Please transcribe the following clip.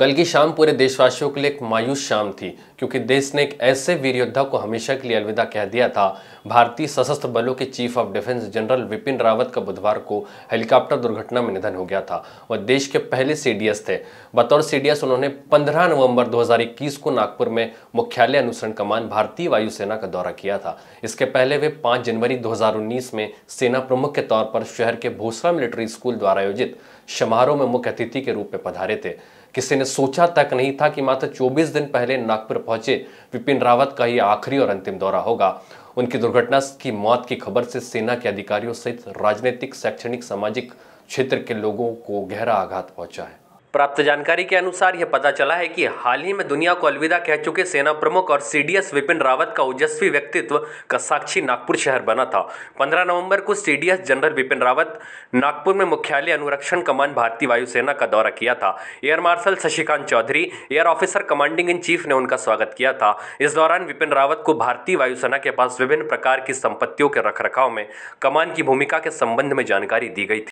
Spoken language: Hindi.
कल की शाम पूरे देशवासियों के लिए एक मायूस शाम थी क्योंकि देश ने एक ऐसे वीर योद्धा को हमेशा के लिए अलविदा कह दिया था भारतीय सशस्त्र बलों के chief of defence general Vipin Rawat का बुधवार को हेलीकॉप्टर दुर्घटना में निधन हो गया था वह देश के पहले सीडीएस थे बतौर सीडीएस उन्होंने 15 नवंबर 2021 को नागपुर में मुख्यालय अनुसरण कमान भारतीय वायुसेना का दौरा किया था इसके पहले वे पाँच जनवरी दो में सेना प्रमुख के तौर पर शहर के भोसरा मिलिट्री स्कूल द्वारा आयोजित समारोह में मुख्य अतिथि के रूप में पधारे थे किसी ने सोचा तक नहीं था कि मात्र 24 दिन पहले नागपुर पहुंचे विपिन रावत का ये आखिरी और अंतिम दौरा होगा उनकी दुर्घटना की मौत की खबर से सेना के अधिकारियों सहित राजनीतिक शैक्षणिक सामाजिक क्षेत्र के लोगों को गहरा आघात पहुंचा है प्राप्त जानकारी के अनुसार यह पता चला है कि हाल ही में दुनिया को अलविदा कह चुके सेना प्रमुख और सीडीएस विपिन रावत का ओजस्वी व्यक्तित्व का साक्षी नागपुर शहर बना था 15 नवंबर को सीडीएस जनरल विपिन रावत नागपुर में मुख्यालय अनुरक्षण कमान भारतीय वायुसेना का दौरा किया था air marshal Shashikant Chaudhary air officer commanding in chief ने उनका स्वागत किया था इस दौरान विपिन रावत को भारतीय वायुसेना के पास विभिन्न प्रकार की संपत्तियों के रखरखाव में कमान की भूमिका के संबंध में जानकारी दी गई थी